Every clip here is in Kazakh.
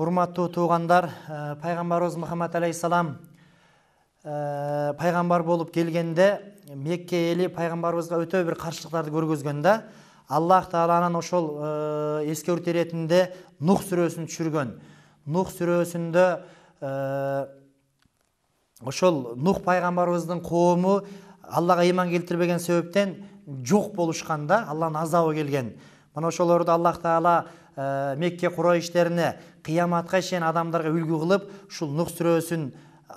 урматтуу туугандар пайгамбарыбыз мухаммад алейхисалам пайгамбар болып келгенде мекке эли пайгамбарыбызга өтө бир каршылыктарды көргөзгөн да аллах тааланын ошол эскертүү иретинде нух сүресін түшүргөн нух сүрөсүндө ошол нух пайгамбарыбыздын коому аллага иман келтирбеген себептен жок болушкан да алланын азабы келген мына ошолорду аллах таала мекке құрайыштеріне қияматқа шейін адамдарға үлгі қылып ушул нұх сүрөсүн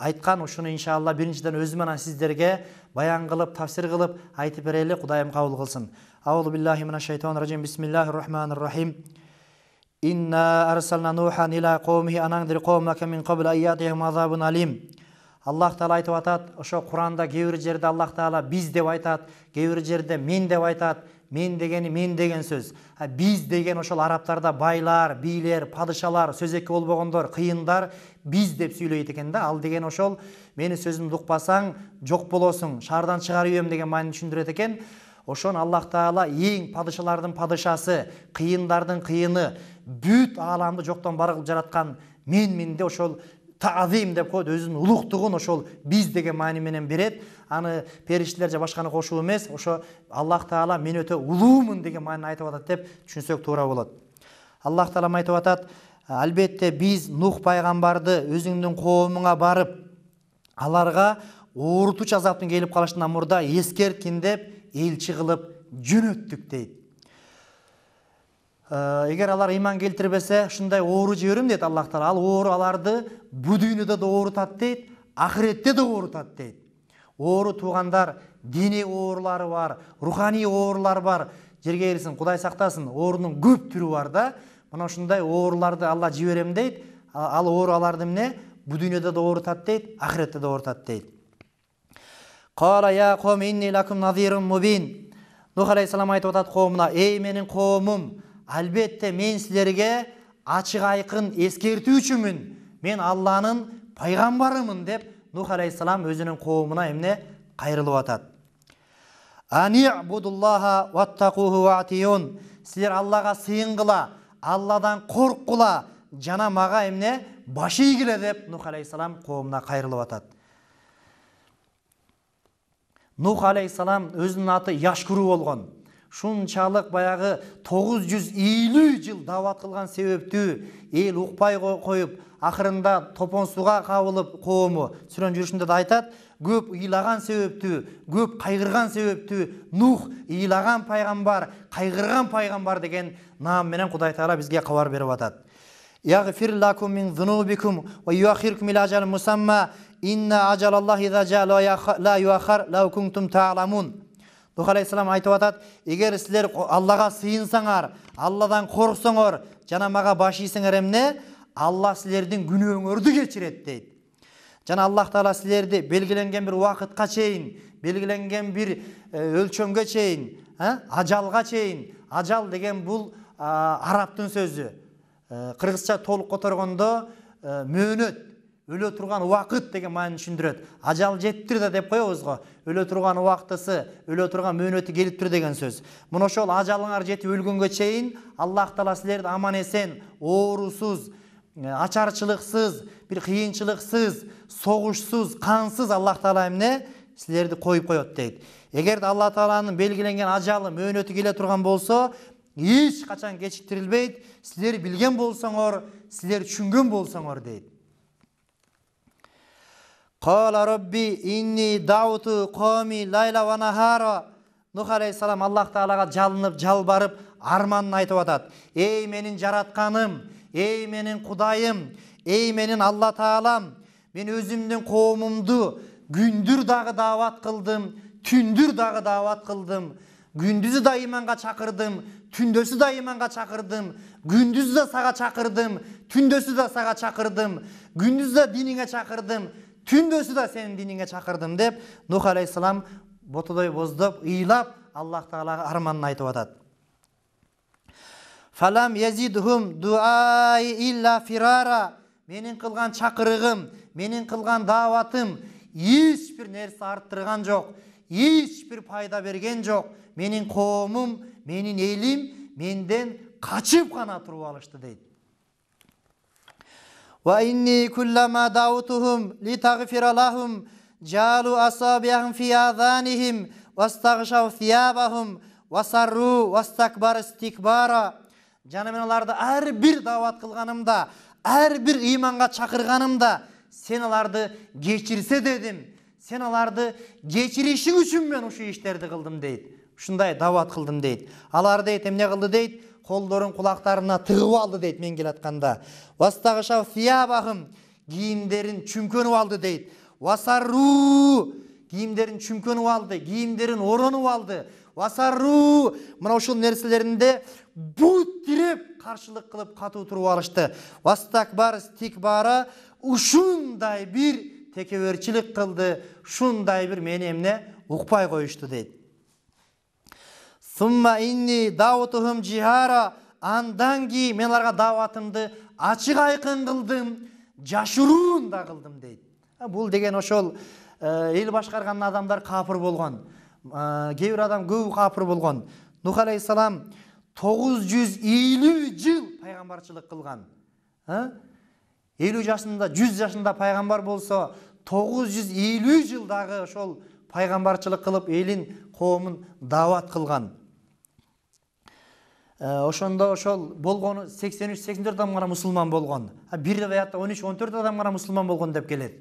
айтқан ушуну иншалла биринчиден өзүм анан сиздерге баян кылып тафсир кылып айтып берели кудайым кабыл кылсын аузу биллахи мина шайтан ражим бисмиллахи рахмани рахим инна арсална нухан ила қаумихи анаңдир қаумака мин қабл айятихим азабун алим аллах таала айтып атат ошо құранда кээ жерде аллах таала биз деп айтады, кээ жерде мен деп айтады мен дегені мен деген сөз биз «Ә, біз деген ошол арабтарда байлар бийлер падышалар эки болбогондор кыйындар биз деп сүйлөйт экен да ал деген ошол менин сөзүмдү укпасаң жок болосуң шаардан чыгарып ийем деген маанини түшүндүрөт экен ошон аллах таала эң падышалардын падышасы кыйындардын кыйыны бүт ааламды жоктон бар кылып жараткан менмин деп ошол таазим деп коет өзүнүн улуктугун ошол биз деген маани менен берет аны периштелер же башканы кошуу эмес ошо аллах таала мен өтө улуумун деген маанини айтып атат деп түшүнсөк туура болот аллах таалам айтып атат албетте биз нух пайгамбарды өзүңдүн коомуңа барып аларга оорутуучу азаптын келип калышынан мурда эскерткин деп элчи кылып жөнөттүк дейт Э, егер алар иман келтірбесе ұшындай оору жиберем дейді аллах таала ал аларды бул дүйнөдө да оорутат дейді акыретте де оорутат дейді оору туғандар, дене оорулары бар рухани оорулар бар жерге келсін құдай сақтасын, орының көп түрі бар да мына ушундай ооруларды алла жиберем дейді, ал оору аларды эмне бул дүйнөдө да оорутат дейт акыретте де оорутат дейді нух алейхисалам айтып атат коомуна эй менің коомум әлбетте мен сілерге ашық айқын ескертушімін мен алланың пайғамбарымын деп нух алейхисалам өзінің қауымына емне қайырылып атады сіздер аллаға сыйынғыла алладан қыла, жана маға әміне башы ийгиле деп нух алейхисалам қоғымына қайырылып атады нух алейхисалам өзінің аты яшкуру болған шунчалық баяғы 950 жыл дават қылған себепті ел ұқпай қойып ақырында топонсуға қабылып қоғымы сүрен жүрісінде да айтады көп ыйлаган себепті көп қайғырған себепті нух ыйлаган пайғамбар қайғырған пайғамбар деген наамменен құдай тағала бізге қабар беріп жатады يغفر لكم من ذنوبكم ويؤخركم إلى أجل مسمى إن أجل الله إذا جاء لا يؤخر дух алейхисалам айтып жатады егер сілер аллаға сыйынсаңар алладан қорықсаңар жана мага баш ийсеңер эмне алла силердин күнөөңөрдү кечирет дейт жана аллах таала силерди белгиленген бир убакытка чейин белгиленген бир өлчөмгө чейин ажалга чейин ажал деген бұл арабтын сөзү кыргызча толук которгондо мөөнөт өле тұрған уақыт деген маанини түшүндүрөт ажал жетиптир да деп ғой өле тұрған уақытысы өле тұрған турган келіп тұр деген сөз мына ошол ажалыңар жетіп өлгенге чейин аллах таала силерди аман есен оорусуз ә, ачарчылыксыз бір қиыншылықсыз соғышсыз қансыз аллах таала эмне қойып қояды дейді егер де алла тааланын белгіленген ажалы мөөнөтү келе тұрған болса эч качан кечиктирилбейт силер билген болсоңор силер түшүнгөн болсоңор дейді Қала Робби инни дауту қоми лайла ва нахара. Нұх алейхисалам Аллах Тағалаға жалынып, жалбарып, арманын айтып атады. Эй, менің жаратқаным, эй, менің құдайым, эй, менің Алла Тағалам, мен өзімнің қоғымымды күндір дағы дават қылдым, түндір дағы дават қылдым. Күндізі да иманға шақырдым, түндесі да иманға шақырдым, күндізі да саға шақырдым, түндесі да саға шақырдым, күндізі да диніңе шақырдым, түндөсү да сенин диниңе чакырдым деп нух алейхисалам ботодой боздоп ыйлап аллах тағалаға арманын айтып адат. фалам язидхум дуаи илля фирара менің қылған чақырығым, менің қылған дауатым ешбір нәрсе арттырған жоқ ешбір пайда берген жоқ менин коомум менин элим менден качып қана туруп алышты дейт وإني كلما دعوتهم لتغفر لهم جعلوا أصابعهم في آذانهم واستغشوا ثيابهم وصروا واستكبر استكبارا Жана мен аларды әрбір дауат қылғанымда әрбір иманға шақырғанымда сен аларды кешірсе дедім сен аларды кешірішің үшін мен ушу иштерди кылдым дейт ушундай дауат кылдым дейді. алар дейт эмне кылды дейт қолдарын құлақтарына тығып алды дейді мен келе жатқанда фия бағым, киімдерін чүмкеніп алды дейді васарру киімдерін чүмкеніп алды киімдерін оранып алды васарру мынау ушул нәрселерінде бут тиреп каршылык кылып катуу туруп алышты уастакбар стикбара ушундай бир текеберчилик қылды шундай бір мени эмне укпай коюшту дейт Сумма инни даутухум жихара. Андан кийин мен аларга дауатымды ачык айкын кылдым жашыруун да қылдым дейді. бул деген ошол эл башкарган адамдар болгон кээ бир адам көп кафир болгон Нух алейхисалам 950 жыл пайгамбарчылык кылган. қылған. 50 жасында, 100 тогуз пайгамбар болсо 950 жылдагы ошол пайгамбарчылык кылып элин коомун даават кылган Э, ошондо ошол болгону сексен үч сексен төрт адам гана мусулман болгон бир рыбаятта он үч он төрт адам гана мусулман болгон деп келет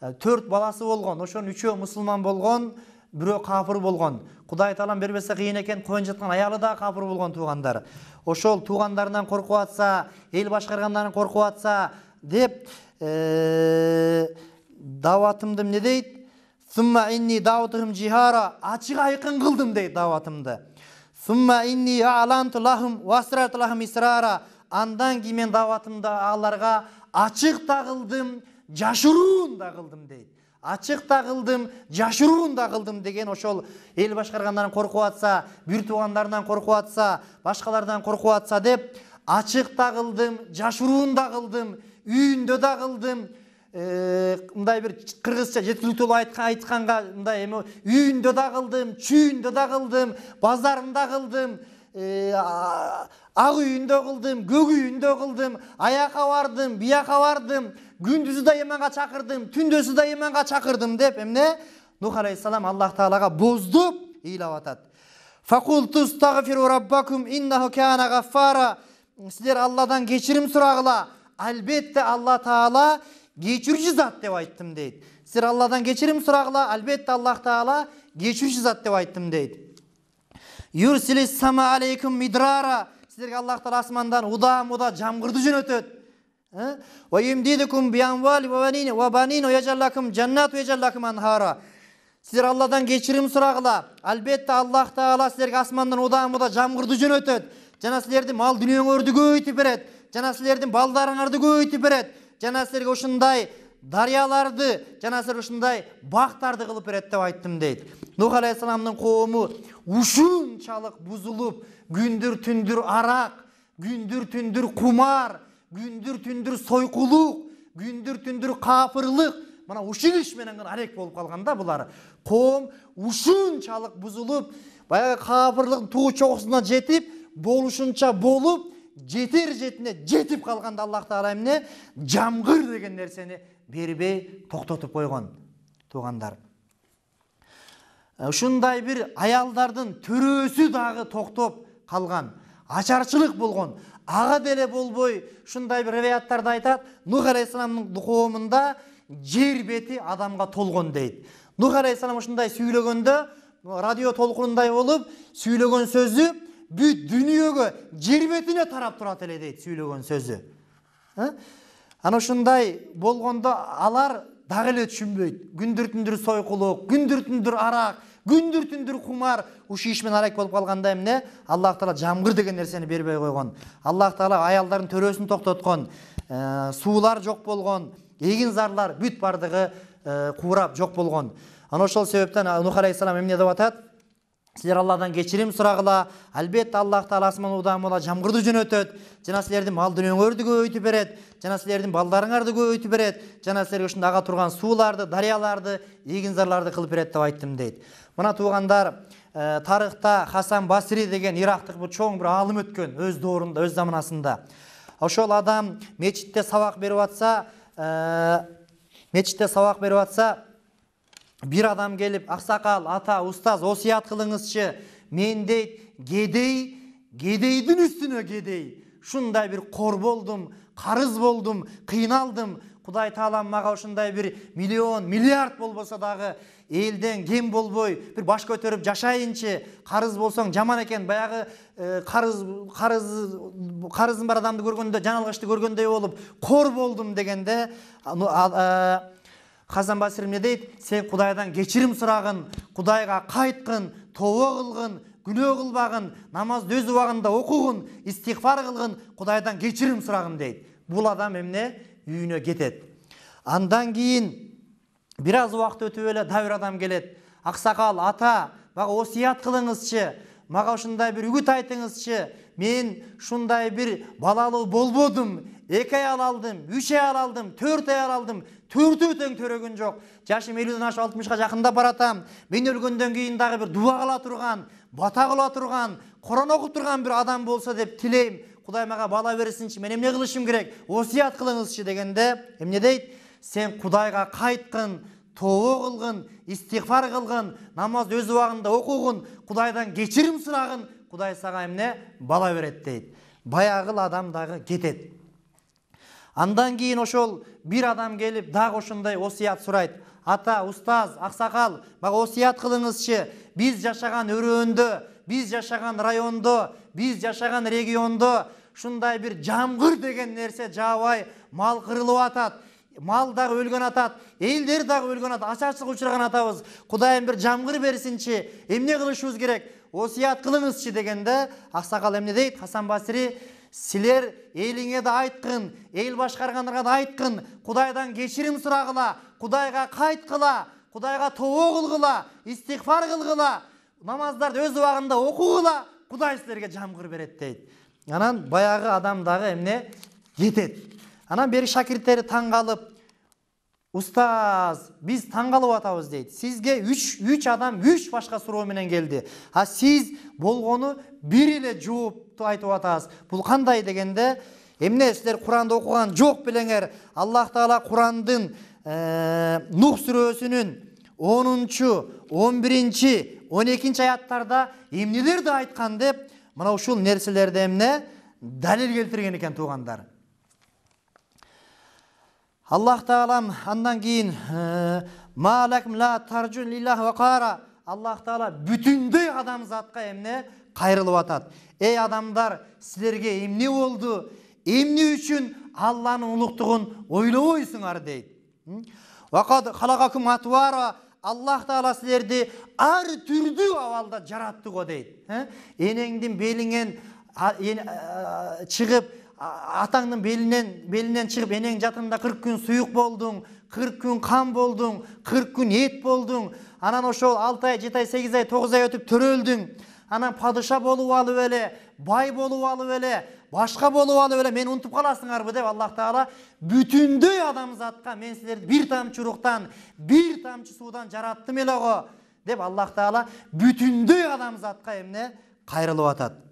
э, төрт баласы болгон ошонун үчөө мусулман болгон бирөө кафыр болгон кудай таалам бербесе кыйын экен коен жаткан аялы дагы кафыр болгон туугандар ошол туугандарынан коркуп атса эл башкаргандан коркуп атса деп э, даватымды эмне дейт ачык айкын кылдым дейт даватымды Сумма инни аланту лахум васрату лахум исрара. Андан кейін мен аларға ашық тағылдым, жашыруын да қылдым дейді. Ашық тағылдым, жашыруын да қылдым деген ошол ел башкаргандардан қорқып атса, бір туугандарынан қорқып атса, башқалардан қорқып атса деп, ашық тағылдым, жашыруын да қылдым, үйүндө да қылдым, Э, мындай бир кыргызча жеткиликтүү болуп айтканга мындай эме үйүндө да кылдым чүйүндө да кылдым базарында кылдым э, ак үйүндө кылдым көк үйүндө кылдым аяка бардым бияка бардым күндүзү да ыйманга чакырдым түндөсү да ыйманга чакырдым деп эмне нух алейхисалам аллах таалага боздуп ыйлап атат силер алладан кечирим сурагыла албетте алла таала кечіруші зат деп айттым дейді силер алладан кешірім сұрағыла әлбетте аллах таала кешіруші зат деп айттым дейді юрсили сама алейкум мидрара сіздерге аллах таала асмандан уда жамгырды жаңбырды жөнелтеді алладан кешірім сұрағыла әлбетте аллах таала сіздерге асмандан уда жамгырды жаңбырды жана силердин мал дүнөңөрдү көбөйтүп берет жана силердин балдарыңарды көбөйтүп берет жана силерге ушундай дарыяларды жана силерге ушундай бактарды кылып берет деп айттым дейт нух алейхисаламдын коому ушунчалык бузулуп күндүр түндүр арак күндүр түндүр кумар күндүр түндүр сойкулук күндүр түндүр каапырлык мына ушул иш менен гана алек болуп калган да булар коом ушунчалык бузулуп баягы каапырлыктын туу чокусуна жетип болушунча болуп жетер жетіне жетіп қалғанда аллах тағала эмне жамғыр деген нәрсені бербей токтотуп қойған, туғандар. ушундай ә, бір аялдардың түрөсі дағы токтоп қалған, ашаршылық болған, аға деле болбой ушундай бір ревияттарда айтат нух алейхисаламдын коомунда жер беті адамға толған дейді. нух алейхисалам ұшындай сүйлөгөндө радио толқынындай болып сүйлөгөн сөзү бүт дүнүйөгө жер бетине тарап турат эле дейт сүйлөгөн сөзү анан ушундай болгондо алар дагы эле түшүнбөйт күндүр түндүр сойкулук күндүр түндүр арак күндүр түндүр кумар ушу иш менен алек болуп калганда эмне аллах таала жамгыр деген нерсени бербей койгон аллах таала аялдардын төрөсүн токтоткон суулар жок болгон эгин зарлар бүт баардыгы куурап жок болгон анан ошол себептен нух алейхисалам эмне деп атат силер алладан кечирим сұрағыла әлбетте аллах таала асмануудан бола жамғырды жөнөтөт жана силердин мал дүнөңөрдү көбөйтүп берет жана силердин балдарыңарды көбөйтүп берет жана силерге ушундай ага турган сууларды дарыяларды эгинзарларды кылып берет деп айттым дейт мына туугандар «Ә, тарыхта хасан басри деген ирактык бир чоң бир аалым өткөн өз доорунда өз заманасында ошол адам мечитте сабак берип атса «Ә, мечитте сабак берип атса бір адам келіп ақсақал ата ұстаз осият қылыңызшы мен дейді кедей кедейдің үстіне кедей шындай бір қор болдым қарыз болдым қиналдым құдай тағалам маған ушундай бір миллион миллиард болбосо дағы, елден, кем болбой бір баш көтеріп, жашайыншы, қарыз болсаң, жаман екен баяғы қарыз қарыз қарызым бар адамды көргенде, жаналғышты көргендей болып кор болдым дегенде қазан басырым не дейді сен құдайдан кешірім сұрағын құдайға қайтқын тоба қылғын күнә қылбағын намазды өз уағында оқуғын, истиғфар қылғын құдайдан кешірім сұрағын дейді бұл адам емне үйіне кетеді андан кейін біраз уақыт өтіп эле дәуір адам келеді ақсақал ата мага осият қылыңызшы мага ушундай бир үгүт айтыңызчы мен шундай бир балалуу болбодум эки аял алдым үч аял алдым төрт аял алдым төртөө тең төрөгөн жок жашым элүүдөн ашып алтымышка жакындап баратам мен өлгөндөн кийин дагы бир дуба кыла турган бата кыла турган корон окуп турган бир адам болсо деп тилейм кудай мага бала берсинчи мен эмне кылышым керек осуят кылыңызчы дегенде эмне дейт сен кудайга кайткын тобо кылгын истигфар кылгын намазды өз убагында окугун кудайдан кечирим сурагын құдай саған эмне бала берет дейт баягыл адам дагы кетет андан кейін ошол бир адам келіп, дағы ошондой осият сұрайды. ата устаз аксакал мага осуят кылыңызчы биз жашаган өрөөндө биз жашаған райондо биз жашаған региондо ушундай бір жамгыр деген нерсе жаабай мал кырылып атат мал дагы өлгөн атат елдер дагы өлгөн атат ашаршылық ұшыраған атабыз кудайым бір жамғыр берсінші эмне кылышыбыз керек осуят кылыңызчы дегенде аксакал эмне дейт хасан басири силер элиңе да айткын эл башкаргандарга да айткын кудайдан кечирим сурагыла кудайга кайткыла кудайга тобо кылгыла истигфар кылгыла намаздарды өз убагында окугула кудай силерге жамгыр берет дейт анан баягы адам дагы эмне анан бери шакирттери таң калып устаз биз таң калып атабыз дейт сизге үч үч адам үч башка суроо менен келди а сиз болгону бир эле жоопту айтып атасыз бул кандай дегенде эмне силер куранды окуган жок белеңер аллах таала курандын э, нух сүрөсүнүн онунчу он биринчи он экинчи аяттарда эмнелерди айткан деп мына ушул нерселерди эмне далил келтирген экен туугандар аллах тағалам андан кейін аллах тағала бүтүндөй адамзатқа эмне кайрылып атат эй адамдар силерге эмне болду эмне үчүн алланын улуктугун ойлобойсуңар дейт аллах таала силерди ар түрдүү абалда жаратты го дейт энеңдин белиңен чыгып атаңның белінен белінен шығып енең жатында қырық күн сұйық болдың қырық күн қан болдың қырық күн ет болдың анан ошол алты ай жеті ай сегиз ай тогуз ай өтіп төрөлдүң анан падыша болуп алып эле бай болуп алып эле башка болуп алып эле мени унутуп каласыңарбы деп аллах таала бүтүндөй адамзатка мен силерди бир тамчы уруктан бир тамчы суудан жараттым эле го деп аллах таала бүтүндөй адамзатка эмне кайрылып атат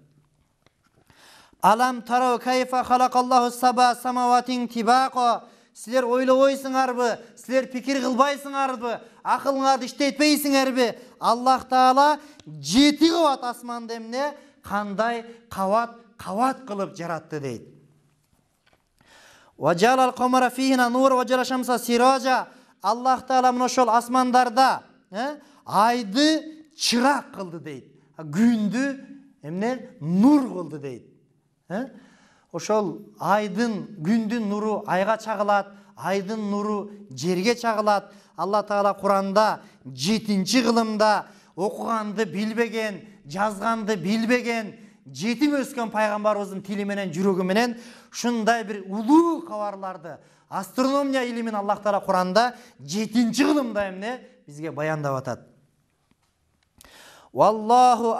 Алам тарау кайфа халақаллаху саба самаватин тибақо. Сілер ойлы арбы, сілер пікір қылбайсыңарбы, ақылыңарды арбы. Аллах Таала жеті қабат асманды емне қандай қават қават қылып жаратты дейді. жалал қомара нұр, нур жала шамса сиража. Аллах Таала мына ошол асмандарда айды чырақ қылды дейді. Күнді емне нур қылды дейді ошол айдын күндүн нуру айга чагылат айдын нуру жерге чагылат алла таала куранда жетинчи кылымда окуганды билбеген жазганды билбеген жетим өскөн пайгамбарыбыздын тили менен жүрөгү менен ушундай бир улуу кабарларды астрономия илимин аллах таала куранда жетинчи кылымда эмне бизге баяндап атат валлаху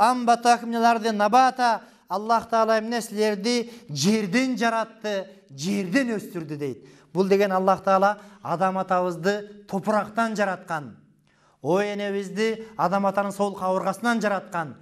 набата аллах Таала эмне силерди жерден жаратты жерден өстүрдү дейт бул деген аллах Таала адам атабызды топурактан жараткан ой энебизди адам атанын сол кабыргасынан жараткан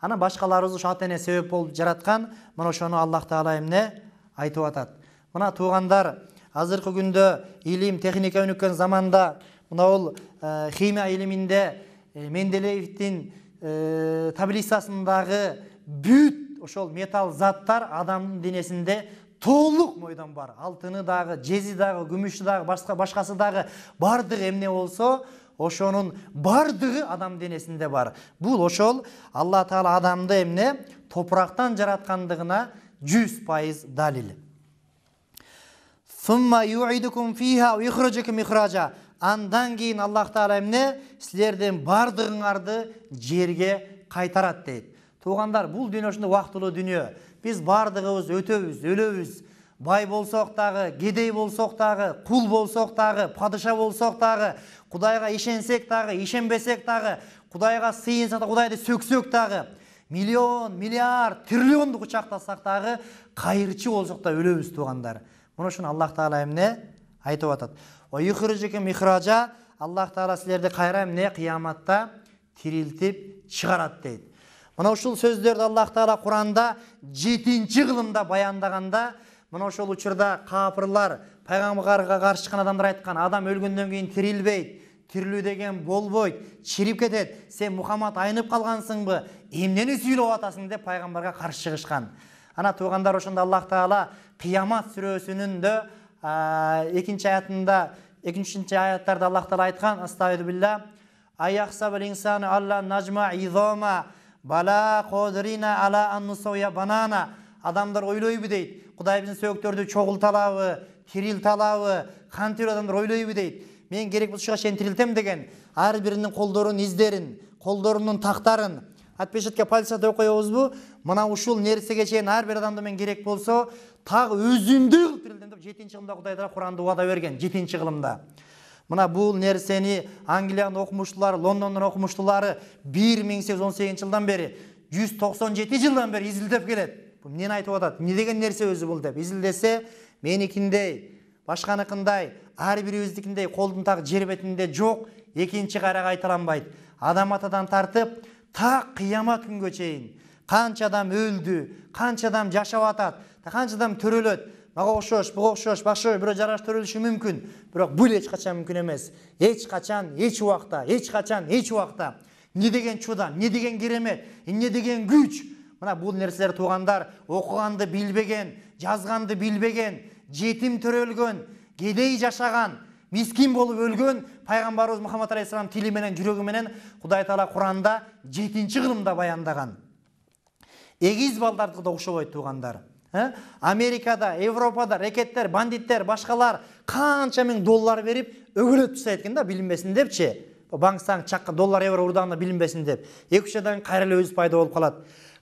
анан башкаларыбызды ушу ата себеп болуп жараткан мына ошону аллах Таала эмне айтып атат мына туугандар азыркы күндө илим техника өнүккөн заманда мына бул ә, химия илиминде ә, менделеевдин ә, таблицасындагы бүт ошол металл заттар адамдын денесинде толук мойдон бар алтыны дагы жези дагы күмүшү дагы башкасы дагы баардыгы эмне болсо ошонун баардыгы адам денесинде бар бул ошол алла таала адамды эмне топурактан жараткандыгына жүз пайыз далил андан кийин аллах таала эмне силердин баардыгыңарды жерге кайтарат дейт туғандар бұл дүние үшін уақытылы дүние біз бардығыбыз өтөбүз өлөбүз бай болсақ тағы кедей болсақ тағы құл болсақ тағы падыша болсақ тағы құдайға ишенсек тағы ишенбесек тағы, құдайға сыйынсақ құдайды сөксек тағы миллион миллиард триллионды құшақтасақ тағы қайыршы болсақ та өлеміз туғандар мұны үшін аллах тағала эмне айтып атат ихража аллах тағала силерди кайра эмне қияматта тирилтип чыгарат дейді мына ушул сөздөрдү аллах таала куранда жетинчи кылымда баяндаганда мына ошол учурда каапырлар пайгамбарга каршы чыккан адамдар айткан адам өлгөндөн кийин тирилбейт тирилүү деген болбойт чирип кетет сен мухаммад айнып калгансыңбы эмнени сүйлөп атасың деп пайгамбарга каршы чыгышкан ана туугандар ошондо аллах таала кыямат сүрөсүнүн да экинчи аятында үчүнчү аяттарда аллах таала айткан бала қодырина ала аннусоя банана адамдар ойлойбу дейт кудай биздин сөөктөрдү чоғыл талабы тирил талабы кантип адамдар ойлойбу дейт мен керек болушуга чейин тирилтем деген ар биринин колдорунун издерин колдорунун тактарын отпечатка деп коебузбу мына ушул нерсеге чейин ар бир адамды мен керек болсо так өзүмдөй кылып тирилтем деп жетинчи кылымда кудай таала куранда убада берген жетинчи кылымда мына бұл нәрсені англияның оқымыштылары лондонның оқымыштылары 1818 жылдан бері 197 жылдан бері изилдеп келеді бұл нені айтып жатады не деген нерсе өзі бұл деп изилдесе қындай башқаныкындай ар өздікіндей, қолдың тағы жер бетінде жоқ екінші қара қайталанбайды адам атадан тартып тақ қиямат күнге шейін қанша адам өлді қанша адам жашап атады канчадан төрөлөт мага окшош буга окшош башка бирөө жараш төрөлүшү мүмкүн бирок бул эч качан мүмкүн эмес эч качан эч убакта эч качан эч убакта эмне деген чудо эмне деген керемет эмне деген күч мына бул нерселер туугандар окуганды билбеген жазганды билбеген жетим төрөлгөн кедей жашаган мискин болуп өлгөн пайгамбарыбыз мухаммад алейхисалам тили менен жүрөгү менен кудай таала куранда жетинчи кылымда баяндаган эгиз балдардыкы да окшобойт туугандар америкада европада рекеттер бандиттер башкалар канча миң доллар берип өгүлөп тастайт экен да билинбесин деп депчи банктан чакка доллар евро урдаганда билинбесин деп эки үч жылдан кайра эле өзү пайда болуп калат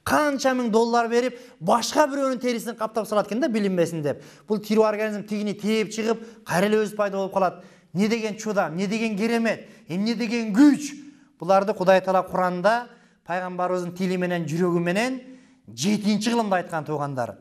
канча миң доллар берип башка бирөөнүн терисин каптап салат экен да билинбесин деп бул тирүү организм тигини тээп чыгып кайра эле өзү пайда болуп калат эмне деген чудо эмне деген керемет эмне деген күч буларды кудай таала куранда пайгамбарыбыздын тили менен жүрөгү менен жетинчи кылымда айткан туугандар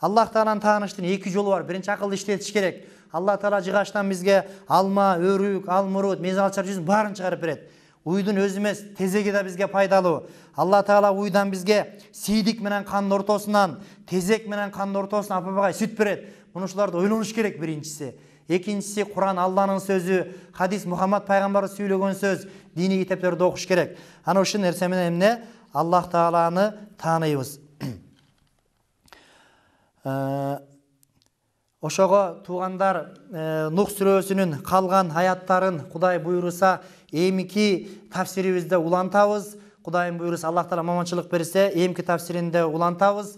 аллах тағаланы тағыныштың екі жолы бар бірінші ақылды иштетиш керек алла таала жыгачтан бізге алма өрік алмұрут мезалчар жүзүн барын шығарып береді уйдун өзү эмес тезеги да бизге пайдалуу алла таала уйдан бизге сийдик менен кандын ортосунан тезек менен кандын ортосунан апабагай сүт берет ушуларды ойлонуш керек биринчиси экинчиси куран алланын сөзү хадис мухаммад пайгамбар сүйлөгөн сөз диний китептерди окуш керек ана ушул нерсе менен эмне аллах тааланы тааныйбыз Э, ошого туугандар э, нух сүрөсүнүн қалған аяттарын кудай буйруса эмки тафсирибизде улантабыз кудайым буйруса аллах таала маманчылык берсе эмки тафсиринде улантабыз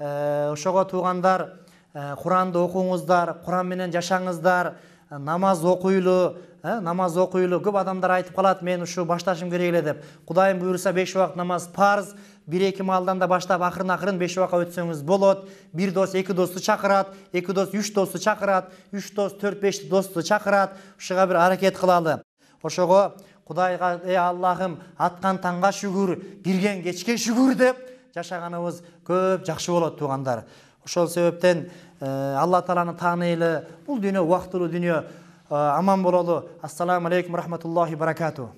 э, ошого туугандар куранды окуңуздар куран менен жашаңыздар намаз окуйлу ә, намаз оқиды көп адамдар айтып қалады мен ұшу башташым керек еле деп құдайым бұйырса беш уақыт намаз парыз бір екі малдан да баштап ақырын ақырын беш убакка өтсеңіз болот бір дос екі досты шақырады екі дос үш досты шақырады үш дос төрт беш досты шақырады ушуга бир аракет кылалы ошого кудайга э аллахым аткан таңга шүгүр кирген кечке шүгүр деп жашаганыбыз көп жакшы болот туугандар ошол себептен ә, алла тааланы тааныйлы бул дүйнө убактылуу дүйнө аман бололу ассаламу алейкум рахматуллахи баракату